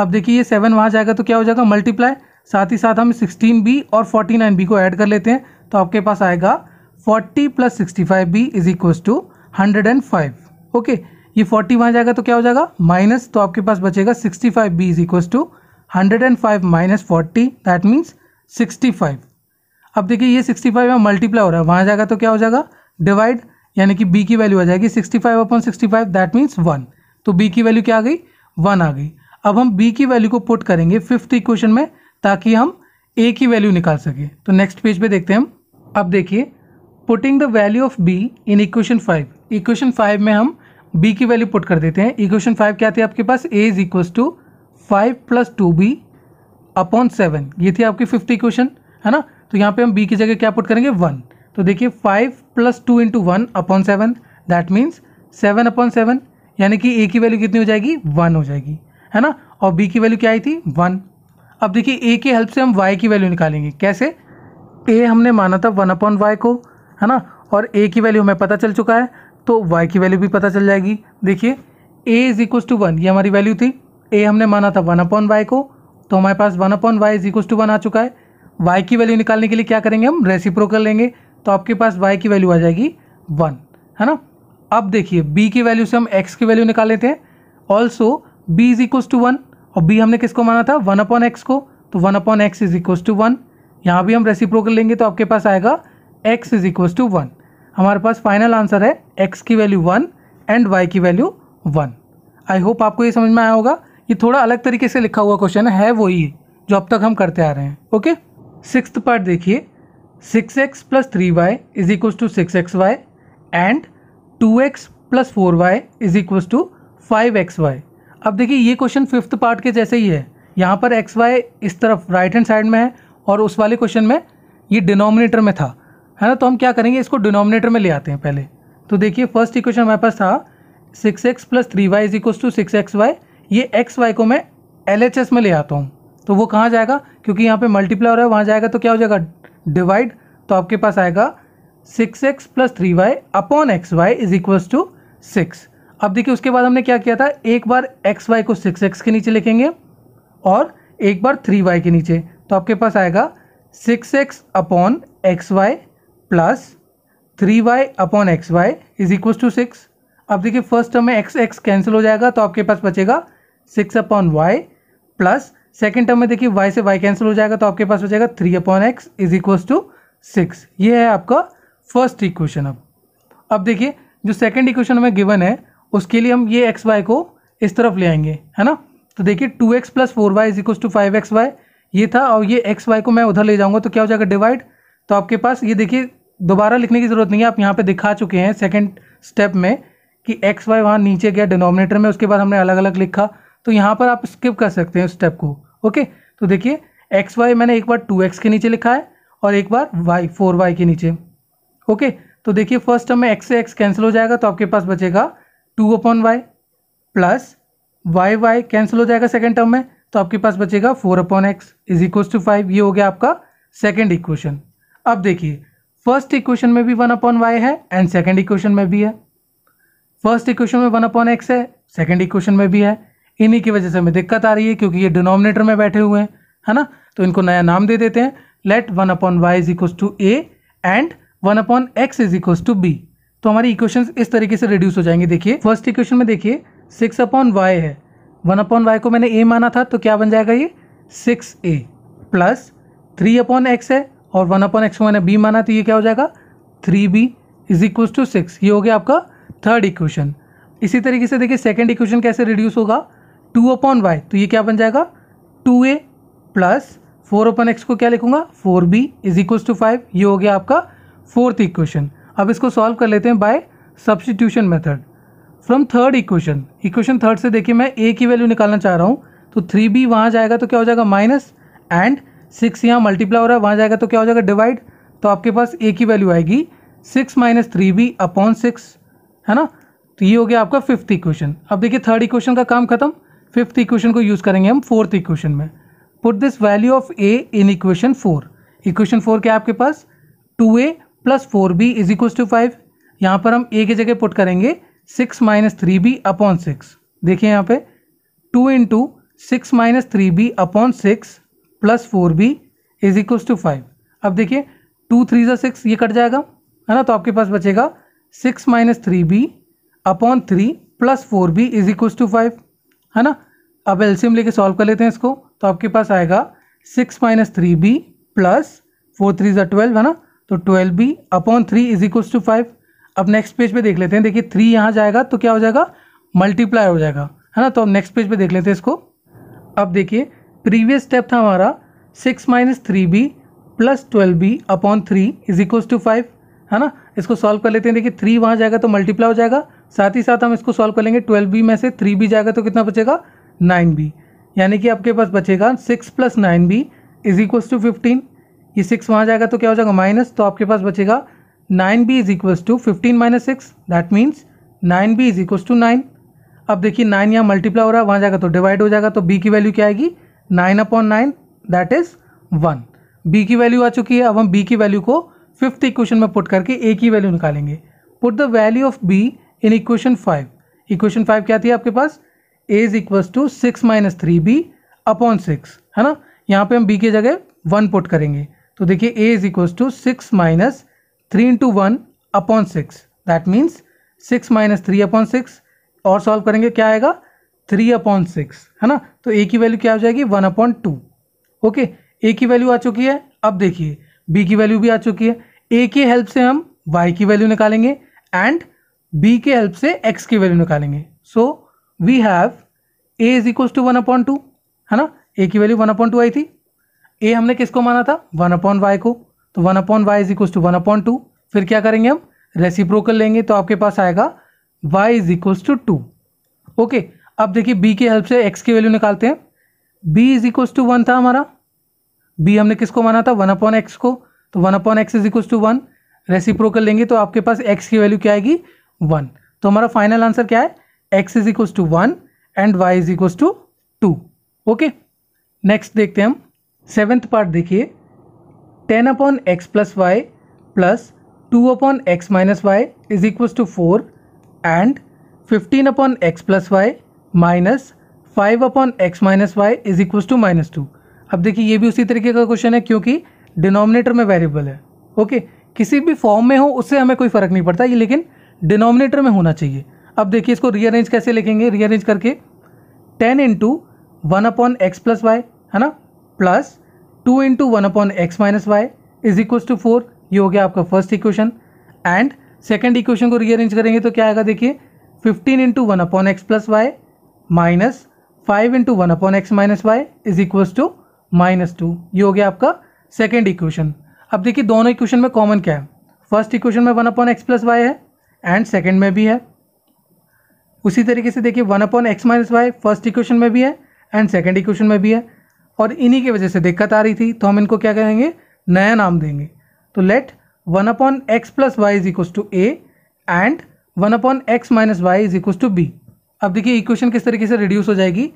अब देखिए ये सेवन वहाँ जाएगा तो क्या हो जाएगा मल्टीप्लाई साथ ही साथ हम सिक्सटीन बी और फोर्टी नाइन बी को ऐड कर लेते हैं तो आपके पास आएगा 40 plus sixty five b is equal to hundred and five okay ये 40 वहाँ जाएगा तो क्या हो जाएगा माइनस तो आपके पास बचेगा 65 five b is equal to hundred and five minus forty that means sixty five अब देखिए ये सिक्सटी फाइव में मल्टीप्लाई हो रहा है वहाँ जाएगा तो क्या हो जाएगा डिवाइड यानी कि बी की वैल्यू आ जाएगी sixty five upon sixty five that means one तो बी की वैल्यू क्या आ गई वन आ गई अब हम बी की वैल्यू को पुट करेंगे फिफ्थ इक्वेशन में ताकि हम ए की वैल्यू निकाल सकें तो नेक्स्ट पेज पे देखते हैं हम अब देखिए putting the value of b in equation five equation five में हम बी की वैल्यू पुट कर देते हैं इक्वेशन फाइव क्या थी आपके पास a is equal to five plus two b upon seven ये थी आपकी फिफ्थ इक्वेशन है ना तो यहाँ पे हम बी की जगह क्या पुट करेंगे वन तो देखिए five plus two into one upon seven that means seven upon seven यानी कि ए की वैल्यू कितनी हो जाएगी वन हो जाएगी है ना और बी की वैल्यू क्या आई थी वन अब देखिए ए के हेल्प से हम वाई की वैल्यू निकालेंगे कैसे ए हमने माना था वन अपॉन वाई को है ना और ए की वैल्यू हमें पता चल चुका है तो वाई की वैल्यू भी पता चल जाएगी देखिए a is equal to one ये हमारी वैल्यू थी ए हमने माना था वन अपॉन वाई को तो हमारे पास one upon y is equal to one आ चुका है वाई की वैल्यू निकालने के लिए क्या करेंगे हम कर लेंगे तो आपके पास वाई की वैल्यू आ जाएगी वन है ना अब देखिए बी की वैल्यू से हम एक्स की वैल्यू निकाल लेते हैं also b is equal to one और बी हमने किसको माना था वन अपॉन एक्स को तो one upon x is equal to one यहाँ भी हम रेसिप्रोकल लेंगे तो आपके पास आएगा x is equal to one हमारे पास फाइनल आंसर है एक्स की वैल्यू वन एंड वाई की वैल्यू वन आई होप आपको ये समझ में आया होगा ये थोड़ा अलग तरीके से लिखा हुआ क्वेश्चन है वही जो अब तक हम करते आ रहे हैं ओके सिक्स पार्ट देखिए six x plus three y is equal to six x y and two x plus four y is equal to five x y अब देखिए ये क्वेश्चन फिफ्थ पार्ट के जैसे ही है यहाँ पर एक्स वाई इस तरफ राइट हैंड साइड में है और उस वाले क्वेश्चन में ये डिनोमिनेटर में था है ना तो हम क्या करेंगे इसको डिनोमिनेटर में ले आते हैं पहले तो देखिए फर्स्ट इक्वेशन हमारे पास था six x plus three y is equal to six x y ये एक्स वाई को मैं एल एच एस में ले आता हूँ तो वो कहाँ जाएगा क्योंकि यहाँ पे मल्टीप्लाई हो रहा है वहाँ जाएगा तो क्या हो जाएगा डिवाइड तो आपके पास आएगा six x plus three y upon x y is equals to six अब देखिए उसके बाद हमने क्या किया था एक बार एक्स वाई को सिक्स एक्स के नीचे लिखेंगे और एक बार थ्री वाई के नीचे तो आपके पास आएगा six x upon x y plus three y upon x y is equal to six अब देखिए फर्स्ट टर्म में एक्स एक्स कैंसिल हो जाएगा तो आपके पास बचेगा six upon y plus second term में देखिए वाई से वाई कैंसिल हो जाएगा तो आपके पास हो जाएगा three upon x is equal to six ये है आपका फर्स्ट इक्वेशन अब अब देखिए जो सेकेंड इक्वेशन हमें गिवन है उसके लिए हम ये एक्स वाई को इस तरफ ले आएंगे है ना तो देखिए two x plus four y is equal to five x y ये था और ये एक्स वाई को मैं उधर ले जाऊँगा तो क्या हो जाएगा डिवाइड तो आपके पास ये देखिए दोबारा लिखने की ज़रूरत नहीं है आप यहाँ पे दिखा चुके हैं सेकंड स्टेप में कि एक्स वाई वहाँ नीचे गया डिनोमिनेटर में उसके बाद हमने अलग अलग लिखा तो यहाँ पर आप स्किप कर सकते हैं उस स्टेप को ओके तो देखिए एक्स वाई मैंने एक बार टू एक्स के नीचे लिखा है और एक बार वाई फोर वाई के नीचे ओके तो देखिए फर्स्ट टर्म में एक्स से एक्स कैंसिल हो जाएगा तो आपके पास बचेगा two upon y plus y y cancel हो जाएगा सेकेंड टर्म में तो आपके पास बचेगा four upon x is equal to five ये हो गया आपका सेकेंड इक्वेशन अब देखिए फर्स्ट इक्वेशन में भी वन अपॉन वाई है एंड सेकेंड इक्वेशन में भी है फर्स्ट इक्वेशन में वन अपॉन एक्स है सेकेंड इक्वेशन में भी है इन्हीं की वजह से हमें दिक्कत आ रही है क्योंकि ये डिनोमिनेटर में बैठे हुए हैं है ना तो इनको नया नाम दे देते हैं let one upon y is equal to a and one upon x is equal to b तो हमारी इक्वेशन इस तरीके से रिड्यूस हो जाएंगे देखिए फर्स्ट इक्वेशन में देखिए सिक्स अपॉन वाई है वन अपॉन वाई को मैंने ए माना था तो क्या बन जाएगा ये six a plus three upon x है और वन अपॉन एक्स को मैंने बी माना तो ये क्या हो जाएगा three b is equals to six ये हो गया आपका थर्ड इक्वेशन इसी तरीके से देखिए सेकेंड इक्वेशन कैसे रिड्यूस होगा टू अपॉन वाई तो ये क्या बन जाएगा two a plus four upon x को क्या लिखूंगा four b is equals to five ये हो गया आपका फोर्थ इक्वेशन अब इसको सॉल्व कर लेते हैं by substitution method from third equation equation third से देखिए मैं ए की वैल्यू निकालना चाह रहा हूँ तो थ्री बी वहाँ जाएगा तो क्या हो जाएगा माइनस एंड सिक्स यहाँ मल्टीप्लाई हो रहा है वहाँ जाएगा तो क्या हो जाएगा डिवाइड तो आपके पास ए की वैल्यू आएगी six minus three b upon six है ना तो ये हो गया आपका फिफ्थ इक्वेशन अब देखिए थर्ड इक्वेशन का काम खत्म फिफ्थ इक्वेशन को यूज़ करेंगे हम फोर्थ इक्वेशन में put this value of A in equation four equation four क्या आपके पास two a plus four b is equal to five यहाँ पर हम ए की जगह पुट करेंगे six minus three b upon six देखिए यहाँ पे two into six minus three b upon six plus four b is equals to five अब देखिए टू थ्री ज़ा सिक्स ये कट जाएगा है ना तो आपके पास बचेगा six minus three b upon three plus four b is equals to five है ना अब एल्सियम लेके सॉल्व कर लेते हैं इसको तो आपके पास आएगा six minus three b plus four three ज़ा ट्वेल्व है ना तो twelve b upon three is equals to five अब नेक्स्ट पेज पे देख लेते हैं देखिए थ्री यहाँ जाएगा तो क्या हो जाएगा मल्टीप्लाई हो जाएगा है ना तो अब नेक्स्ट पेज पे देख लेते हैं इसको अब देखिए प्रीवियस स्टेप था हमारा six minus three b plus twelve b upon three is equals to five है ना इसको सॉल्व कर लेते हैं देखिए थ्री वहाँ जाएगा तो मल्टीप्लाई हो जाएगा साथ ही साथ हम इसको सॉल्व कर लेंगे ट्वेल्व बी में से थ्री बी जाएगा तो कितना बचेगा नाइन बी यानी कि आपके पास बचेगा six plus nine b is equals to fifteen ये सिक्स वहाँ जाएगा तो क्या हो जाएगा माइनस तो आपके पास बचेगा 9b is equals to fifteen minus six that means 9b b is equals to nine अब देखिए नाइन यहाँ मल्टीप्लाई हो रहा है वहाँ जाएगा तो डिवाइड हो जाएगा तो b की वैल्यू क्या आएगी nine upon nine that is one b की वैल्यू आ चुकी है अब हम b की वैल्यू को फिफ्थ इक्वेशन में पुट करके a की वैल्यू निकालेंगे put the value of b in equation five equation five क्या थी आपके पास a is equals to six minus three b upon six है ना यहाँ पे हम b की जगह वन पुट करेंगे तो देखिए a is equals to six minus three into one upon six that means six minus three upon six और सॉल्व करेंगे क्या आएगा थ्री अपॉन सिक्स है ना तो ए की वैल्यू क्या हो जाएगी one upon two okay a की वैल्यू आ चुकी है अब देखिए बी की वैल्यू भी आ चुकी है ए के हेल्प से हम वाई की वैल्यू निकालेंगे एंड बी के हेल्प से एक्स की वैल्यू निकालेंगे so we have a is equals to one upon two है ना ए की वैल्यू वन अपॉन टू आई थी ए हमने किसको माना था वन अपॉन वाई को तो one upon y is equal to one upon two फिर क्या करेंगे हम रेसिप्रोकल लेंगे तो आपके पास आएगा y is equal to two okay अब देखिए बी के हेल्प से एक्स की वैल्यू निकालते हैं b is equal to one था हमारा बी हमने किसको माना था वन अपॉन एक्स को तो one upon x is equal to one reciprocal लेंगे तो आपके पास एक्स की वैल्यू क्या आएगी वन तो हमारा फाइनल आंसर क्या है x is equal to one and Y is equal to two okay next देखते हैं हम सेवेंथ पार्ट देखिए ten upon x plus y plus two upon x minus Y is equal to four and fifteen upon x plus y minus five upon x minus Y is equal to minus two अब देखिए ये भी उसी तरीके का question है क्योंकि denominator में वेरिएबल है ओके किसी भी फॉर्म में हो उससे हमें कोई फ़र्क नहीं पड़ता ये लेकिन डिनोमिनेटर में होना चाहिए अब देखिए इसको रीअरेंज कैसे लिखेंगे रीअरेंज करके ten into one upon x plus y है ना plus two into one upon x minus Y is equal to four ये हो गया आपका first equation and second equation को रीअरेंज करेंगे तो क्या आएगा देखिए fifteen into one upon x plus y minus five into one upon x minus Y is equal to minus two ये हो गया आपका सेकेंड इक्वेशन अब देखिए दोनों इक्वेशन में कॉमन क्या है फर्स्ट इक्वेशन में one upon x plus y है एंड सेकेंड में भी है उसी तरीके से देखिए one upon x minus y first equation में भी है एंड सेकेंड इक्वेशन में भी है और इन्हीं की वजह से दिक्कत आ रही थी तो हम इनको क्या कहेंगे नया नाम देंगे तो let one upon x plus Y is equals to a and one upon x minus Y is equals to b अब देखिए इक्वेशन किस तरीके से रिड्यूस हो जाएगी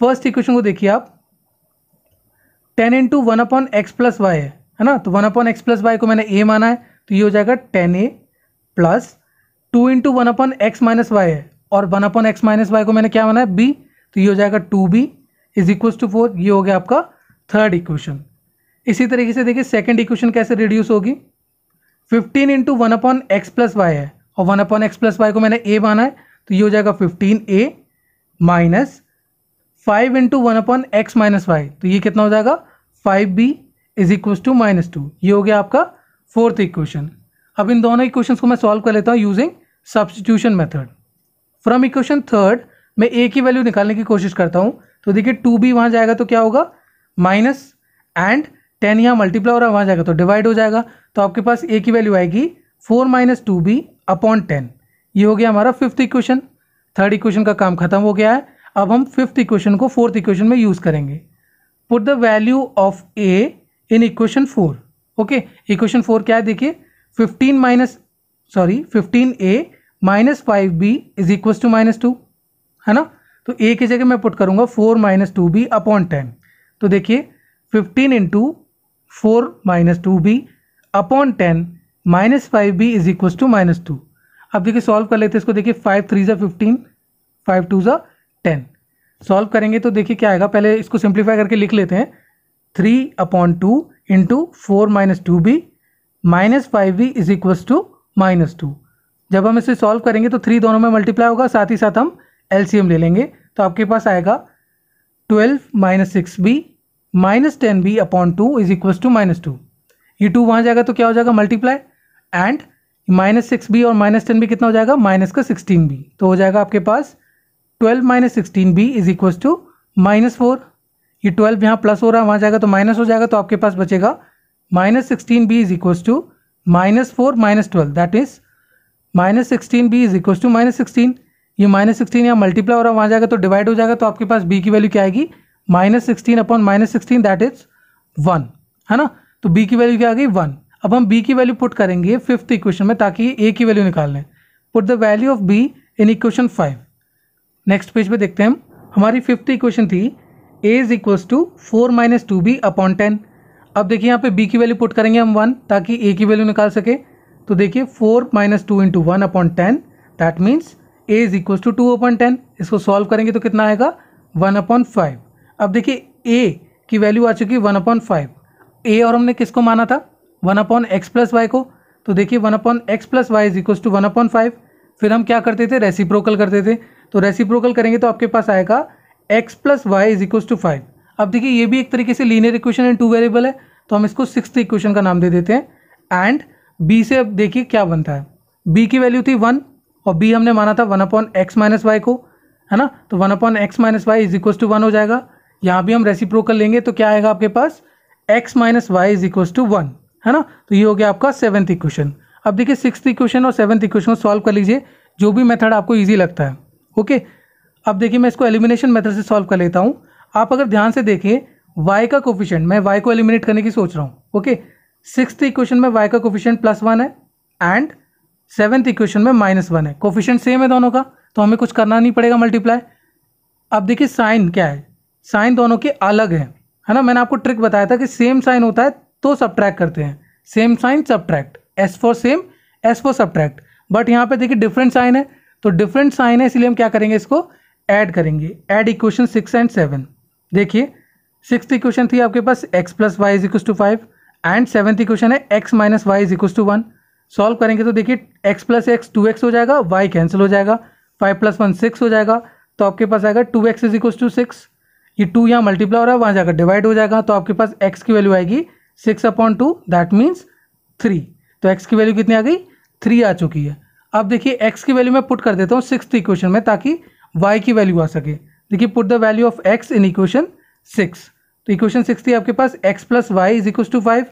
फर्स्ट इक्वेशन को देखिए आप ten into one upon x plus y है है ना तो one upon x plus Y को मैंने ए माना है तो ये हो जाएगा ten a plus two into one upon x minus y है और one upon x minus Y को मैंने क्या माना है बी तो ये हो जाएगा two b is equal to four ये हो गया आपका थर्ड इक्वेशन इसी तरीके से देखिए सेकेंड इक्वेशन कैसे रिड्यूस होगी fifteen into one upon x plus y है और one upon x plus Y को मैंने ए माना है तो ये हो जाएगा fifteen a minus five into one upon x minus y तो ये कितना हो जाएगा five b is equal to minus two ये हो गया आपका फोर्थ इक्वेशन अब इन दोनों इक्वेशन को मैं सॉल्व कर लेता हूँ using substitution method from equation third मैं ए की वैल्यू निकालने की कोशिश करता हूँ तो देखिए टू बी वहाँ जाएगा तो क्या होगा माइनस एंड टेन यहाँ मल्टीप्लाई हो रहा है वहाँ जाएगा तो डिवाइड हो जाएगा तो आपके पास ए की वैल्यू आएगी four minus two b upon ten ये हो गया हमारा फिफ्थ इक्वेशन थर्ड इक्वेशन का काम खत्म हो गया है अब हम फिफ्थ इक्वेशन को फोर्थ इक्वेशन में यूज़ करेंगे put the value of A in equation four okay equation four क्या है देखिए fifteen minus sorry fifteen a minus five b is equal to minus two है ना तो ए की जगह मैं पुट करूंगा four minus two b upon ten तो देखिए fifteen into four minus two b upon ten minus five b is equal to minus two अब देखिए सॉल्व कर लेते हैं इसको देखिए फाइव थ्री ज़ा फिफ्टीन फाइव टू ज़ा टेन सॉल्व करेंगे तो देखिए क्या आएगा पहले इसको सिंप्लीफाई करके लिख लेते हैं three upon two into four minus two b minus five b is equals to minus two जब हम इसे सॉल्व करेंगे तो थ्री दोनों में मल्टीप्लाई होगा साथ ही साथ हम एलसीएम ले लेंगे तो आपके पास आएगा twelve minus six b minus ten b upon two is equal to minus two ये टू वहाँ जाएगा तो क्या हो जाएगा multiply and minus six b और माइनस टेन बी कितना हो जाएगा माइनस का सिक्सटीन बी तो हो जाएगा आपके पास twelve minus sixteen b is equal to minus four ये ट्वेल्व यहाँ प्लस हो रहा है वहाँ जाएगा तो माइनस हो जाएगा तो आपके पास बचेगा minus sixteen b is equal to minus four minus twelve that is minus sixteen b is equal to minus sixteen ये माइनस सिक्सटीन यहाँ मल्टीप्लाई हो रहा है वहाँ जाएगा तो डिवाइड हो जाएगा तो आपके पास बी की वैल्यू क्या आएगी minus sixteen upon minus sixteen that is one है ना तो बी की वैल्यू क्या आ गई वन अब हम बी की वैल्यू पुट करेंगे फिफ्थ इक्वेशन में ताकि ए की वैल्यू निकाल लें put the value of b in equation five next page पर देखते हैं हम हमारी फिफ्थ इक्वेशन थी a is equals to four minus two b upon ten अब देखिए यहाँ पे बी की वैल्यू पुट करेंगे हम वन ताकि ए की वैल्यू निकाल सके तो देखिए four minus two into one upon ten that means a is equal to two upon ten इसको सॉल्व करेंगे तो कितना आएगा वन अपॉन फाइव अब देखिए ए की वैल्यू आ चुकी है वन अपॉन फाइव ए और हमने किसको माना था one upon x plus Y को तो देखिए one upon x plus Y is equal to one upon five फिर हम क्या करते थे रेसिप्रोकल करते थे तो रेसिप्रोकल करेंगे तो आपके पास आएगा x plus Y is equal to five अब देखिए ये भी एक तरीके से linear equation and two variable है तो हम इसको सिक्स इक्वेशन का नाम दे देते हैं एंड बी से अब देखिए क्या बनता है बी की वैल्यू थी वन और बी हमने माना था one upon x minus Y को है ना तो one upon x minus Y is equals to one हो जाएगा यहाँ भी हम रेसिप्रोकल लेंगे तो क्या आएगा आपके पास x minus Y is equal to one है ना तो ये हो गया आपका सेवन्थ इक्वेशन अब देखिए सिक्स इक्वेशन और सेवन्थ इक्वेशन को सॉल्व कर लीजिए जो भी मेथड आपको ईजी लगता है ओके अब देखिए मैं इसको एलिमिनेशन मेथड से सॉल्व कर लेता हूँ आप अगर ध्यान से देखिए वाई का कोफिशेंट मैं वाई को एलिमिनेट करने की सोच रहा हूँ ओके सिक्स इक्वेशन में वाई का कोफिशेंट प्लस वन है एंड सेवन्थ इक्वेशन में माइनस वन है कोफिशेंट सेम है दोनों का तो हमें कुछ करना नहीं पड़ेगा मल्टीप्लाई अब देखिए साइन क्या है साइन दोनों के अलग हैं है ना मैंने आपको ट्रिक बताया था कि सेम साइन होता है तो सब करते हैं same sign subtract S for same S for subtract but यहाँ पर देखिए डिफरेंट साइन है तो डिफरेंट साइन है इसलिए हम क्या करेंगे इसको ऐड करेंगे add equation six and seven देखिए सिक्स इक्वेशन थी आपके पास x plus Y is equal to five and seventh equation है x minus Y is equal to one solve करेंगे तो देखिए x plus x two x हो जाएगा वाई कैंसिल हो जाएगा फाइव प्लस वन सिक्स हो जाएगा तो आपके पास आएगा two x is equals to six ये टू यहाँ मल्टीप्लाई हो रहा है वहाँ जाकर डिवाइड हो जाएगा तो आपके पास एक्स की वैल्यू आएगी six upon two that means three तो एक्स की वैल्यू कितनी आ गई थ्री आ चुकी है अब देखिए एक्स की वैल्यू मैं पुट कर देता हूँ सिक्स इक्वेशन में ताकि वाई की वैल्यू आ सके देखिए put the value of x in equation six तो इक्वेशन सिक्स थी आपके पास x plus Y is equal to five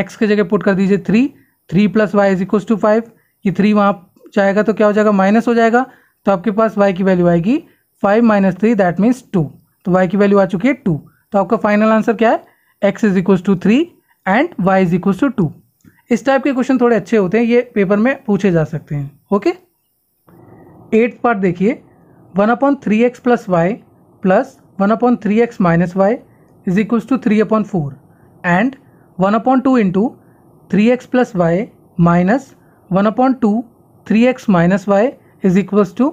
x की जगह पुट कर दीजिए three three plus Y is equals to five ये थ्री वहाँ जाएगा तो क्या हो जाएगा माइनस हो जाएगा तो आपके पास वाई की वैल्यू आएगी five minus three that means two तो वाई की वैल्यू आ चुकी है टू तो आपका फाइनल आंसर क्या है x is equals to three and Y is equals to two इस टाइप के क्वेश्चन थोड़े अच्छे होते हैं ये पेपर में पूछे जा सकते हैं ओके एट्थ पार्ट देखिए one upon three x plus y plus one upon three x minus Y is equal to three upon four and one upon two into three x plus y minus one upon two three x minus Y is equals to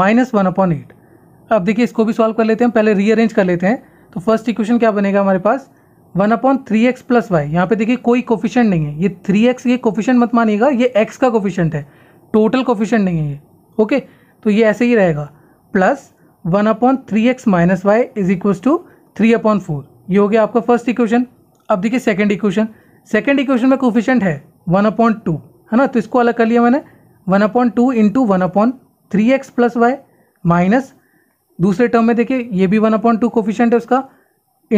minus one upon eight अब देखिए इसको भी solve कर लेते हैं पहले rearrange कर लेते हैं तो फर्स्ट इक्वेशन क्या बनेगा हमारे पास one upon three x plus y यहाँ पर देखिए कोई कोफिशेंट नहीं है ये थ्री एक्स ये कोफिशेंट मत मानिएगा ये एक्स का कोफिशेंट है टोटल कोफिशेंट नहीं है ये ओके तो ये ऐसे ही रहेगा plus one upon three x minus Y is equals to three upon four ये हो गया आपका फर्स्ट इक्वेशन अब देखिए सेकेंड इक्वेशन सेकेंड इक्वेशन में कोफिशेंट है वन अपॉइंट टू है ना तो इसको अलग कर लिया मैंने one upon two into one upon three x plus y minus दूसरे टर्म में देखिए ये भी वन अपॉइंट टू कोफिशेंट है उसका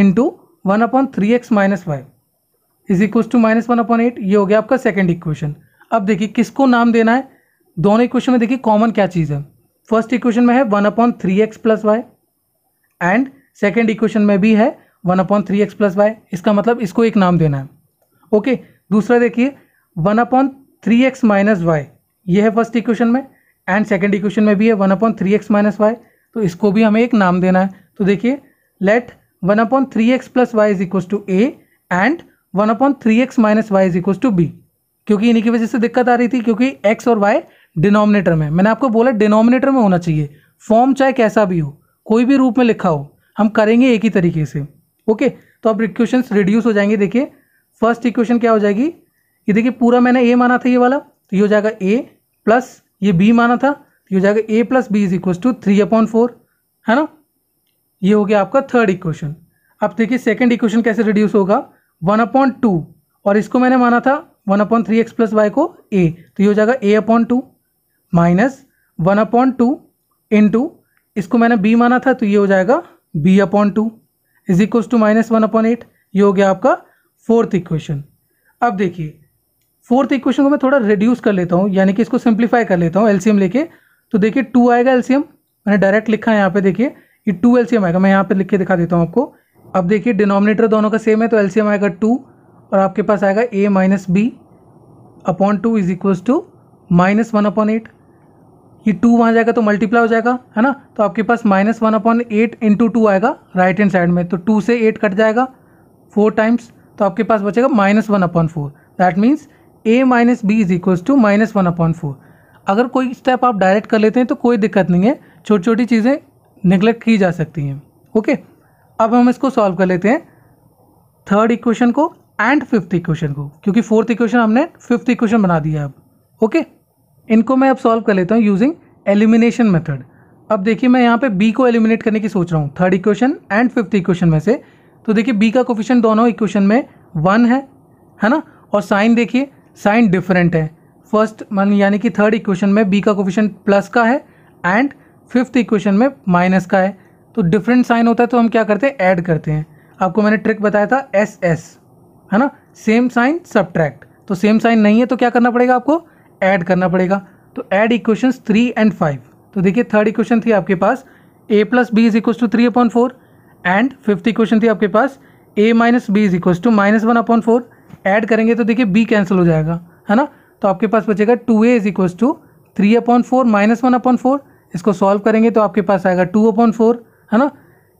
into one upon three x minus Y is equal to minus one upon eight ये हो गया आपका सेकेंड इक्वेशन अब देखिए किसको नाम देना है दोनों इक्वेशन में देखिए कॉमन क्या चीज़ है फर्स्ट इक्वेशन में है one upon three x plus y and second equation में भी है one upon three x plus y इसका मतलब इसको एक नाम देना है ओके दूसरा देखिए one upon three x minus y ये है फर्स्ट इक्वेशन में एंड सेकेंड इक्वेशन में भी है one upon three x minus y तो इसको भी हमें एक नाम देना है तो देखिए let one upon three x plus Y is equal to a and one upon three x minus Y is equal to b क्योंकि इन्हीं की वजह से दिक्कत आ रही थी क्योंकि एक्स और वाई डिनोमिनेटर में मैंने आपको बोला डिनोमिनेटर में होना चाहिए फॉर्म चाहे कैसा भी हो कोई भी रूप में लिखा हो हम करेंगे एक ही तरीके से ओके तो अब इक्वेशन रिड्यूस हो जाएंगे देखिए फर्स्ट इक्वेशन क्या हो जाएगी ये देखिए पूरा मैंने ए माना था ये वाला तो ये हो जाएगा ए प्लस ये बी माना था तो ये हो जाएगा a plus B is equal to three upon four है ना ये हो गया आपका थर्ड इक्वेशन अब देखिए सेकेंड इक्वेशन कैसे रिड्यूस होगा वन अपॉन टू और इसको मैंने माना था one upon three x plus Y को ए तो ये हो जाएगा a upon two minus one upon two into इसको मैंने बी माना था तो ये हो जाएगा b upon two is equal to minus one upon eight ये हो गया आपका फोर्थ इक्वेशन अब देखिए फोर्थ इक्वेशन को मैं थोड़ा रिड्यूस कर लेता हूँ यानी कि इसको सिंप्लीफाई कर लेता हूँ एलसीएम लेके तो देखिए टू आएगा एलसीएम मैंने डायरेक्ट लिखा है यहाँ पे देखिए ये टू एलसीएम आएगा मैं यहाँ पे लिख के दिखा देता हूँ आपको अब देखिए डिनोमिनेटर दोनों का सेम है तो एलसीएम आएगा टू और आपके पास आएगा a minus b upon two is equals to minus one upon eight ये टू वहाँ जाएगा तो मल्टीप्लाई हो जाएगा है ना तो आपके पास minus one upon eight into two आएगा राइट हैंड साइड में तो टू से एट कट जाएगा फोर टाइम्स तो आपके पास बचेगा minus one upon four that means A minus B is equals to minus one upon four अगर कोई स्टेप आप डायरेक्ट कर लेते हैं तो कोई दिक्कत नहीं है छोटी छोटी चीज़ें निगलेक्ट की जा सकती हैं ओके अब हम इसको सॉल्व कर लेते हैं थर्ड इक्वेशन को एंड फिफ्थ इक्वेशन को क्योंकि फोर्थ इक्वेशन हमने फिफ्थ इक्वेशन बना दिया अब ओके इनको मैं अब सॉल्व कर लेता हूँ यूजिंग एलिमिनेशन मेथड अब देखिए मैं यहाँ पे बी को एलिमिनेट करने की सोच रहा हूँ third equation and fifth equation में से तो देखिए बी का कोफिशन दोनों इक्वेशन में वन है है ना और साइन देखिए साइन डिफरेंट है फर्स्ट मान यानी कि थर्ड इक्वेशन में बी का कोफिशन प्लस का है एंड फिफ्थ इक्वेशन में माइनस का है तो डिफरेंट साइन होता है तो हम क्या करते हैं ऐड करते हैं आपको मैंने ट्रिक बताया था एस एस है ना सेम साइन सब्ट्रैक्ट तो सेम साइन नहीं है तो क्या करना पड़ेगा आपको ऐड करना पड़ेगा तो add equations three and five तो देखिए थर्ड इक्वेशन थी आपके पास A plus B is equal to three upon four and fifth equation थी आपके पास A minus B is equal to minus one upon four add करेंगे तो देखिए बी कैंसिल हो जाएगा है ना तो आपके पास बचेगा two A is equal to three upon four minus one upon four इसको सॉल्व करेंगे तो आपके पास आएगा टू अपॉन फोर है ना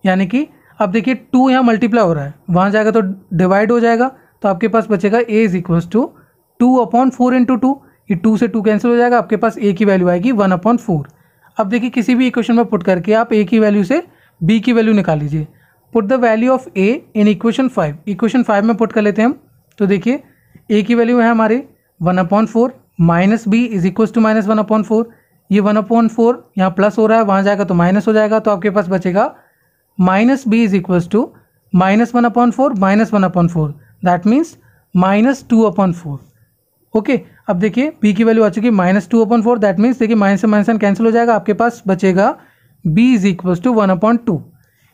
यानी कि अब देखिए टू यहाँ मल्टीप्लाई हो रहा है वहाँ जाएगा तो डिवाइड हो जाएगा तो आपके पास बचेगा A is equal to two upon four into two ये टू से टू कैंसिल हो जाएगा आपके पास ए की वैल्यू आएगी वन अपॉन फोर अब देखिए किसी भी इक्वेशन में पुट करके आप ए की वैल्यू से बी की वैल्यू निकाल लीजिए put the value of A in equation five equation five में पुट कर लेते हैं हम तो देखिए ए की वैल्यू है हमारे one upon four minus B is equal to minus one upon four ये वन अपॉइंट फोर यहाँ प्लस हो रहा है वहाँ जाएगा तो माइनस हो जाएगा तो आपके पास बचेगा minus B is equal to minus one upon four minus one upon four that means minus two upon four okay अब देखिए बी की वैल्यू आ चुकी है minus two upon four that means देखिए माइनस से माइनस कैंसिल हो जाएगा आपके पास बचेगा B is equal to one point two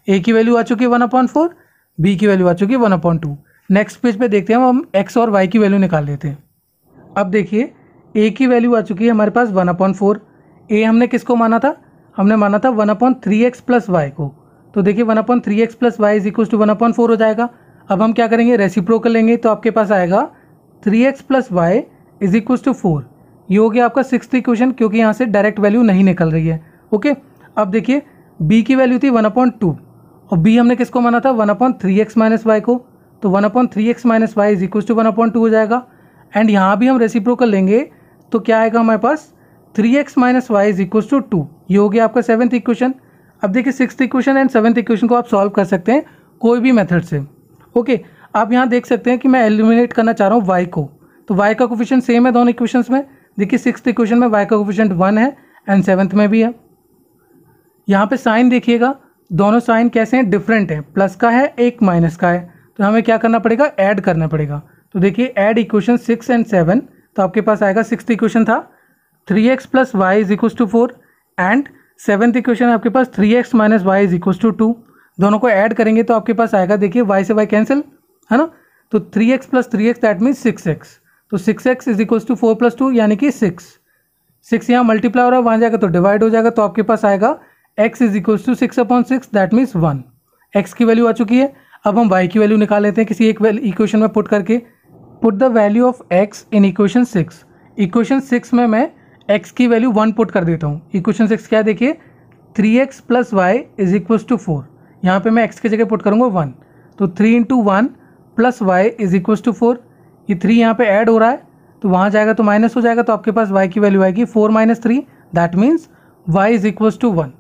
A की वैल्यू आ चुकी है वन पॉइंट फोर बी की वैल्यू आ चुकी है one point two next page पे देखते हैं हम एक्स और वाई की वैल्यू निकाल लेते हैं अब देखिए ए की वैल्यू आ चुकी है हमारे पास वन पॉइंट फोर ए हमने किसको माना था हमने माना था one point three x plus Y को तो देखिए one point three x plus Y is equal to one upon four हो जाएगा अब हम क्या करेंगे कर लेंगे तो आपके पास आएगा three x plus Y is equal to four ये हो गया आपका सिक्स इक्वेशन क्योंकि यहाँ से डायरेक्ट वैल्यू नहीं निकल रही है ओके okay? अब देखिए बी की वैल्यू थी वन अपॉइंट टू और बी हमने किसको माना था one upon three x minus Y को तो one upon three x minus Y is equal to one upon two हो जाएगा एंड यहाँ भी हम रेसिप्रोकल लेंगे तो क्या आएगा हमारे पास three x minus Y is equal to two ये हो गया आपका सेवन्थ इक्वेशन अब देखिए six equation and seventh equation को आप सॉल्व कर सकते हैं कोई भी मेथड से ओके आप यहाँ देख सकते हैं कि मैं एलिमिनेट करना चाह रहा हूँ वाई को तो वाई का कोफिशियंट सेम है दोनों इक्वेशन में देखिए सिक्स इक्वेशन में वाई का कोफिशियंट वन है एंड सेवन्थ में भी है यहाँ पे साइन देखिएगा दोनों साइन कैसे हैं डिफरेंट हैं प्लस का है एक माइनस का है तो हमें क्या करना पड़ेगा ऐड करना पड़ेगा तो देखिए add equation six and seven तो आपके पास आएगा सिक्स इक्वेशन था three x plus Y is equal to four and seventh equation आपके पास three x minus Y is equal to two दोनों को ऐड करेंगे तो आपके पास आएगा देखिए वाई से वाई कैंसिल है ना तो three x plus three X that means six X तो six X is equals to four plus two यानी कि सिक्स सिक्स यहाँ मल्टीप्लाई हो रहा है वहाँ जाएगा तो डिवाइड हो जाएगा तो आपके पास आएगा x is equal to six upon six that means one X की वैल्यू आ चुकी है अब हम y की वैल्यू निकाल लेते हैं किसी एक इक्वेशन में पुट करके put the value of x in equation six equation six में मैं x की वैल्यू वन पुट कर देता हूँ इक्वेशन सिक्स क्या देखिए three x plus Y is equal to four यहाँ पर मैं x की जगह पुट करूँगा वन तो three into one plus Y is equal to four ये थ्री यहाँ पे ऐड हो रहा है तो वहाँ जाएगा तो माइनस हो जाएगा तो आपके पास y की वैल्यू आएगी four minus three that means Y is equal to one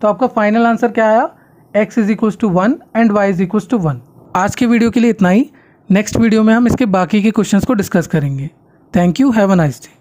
तो आपका फाइनल आंसर क्या आया X is equals to one and Y is equals to one आज की वीडियो के लिए इतना ही नेक्स्ट वीडियो में हम इसके बाकी के क्वेश्चंस को डिस्कस करेंगे thank you have a nice day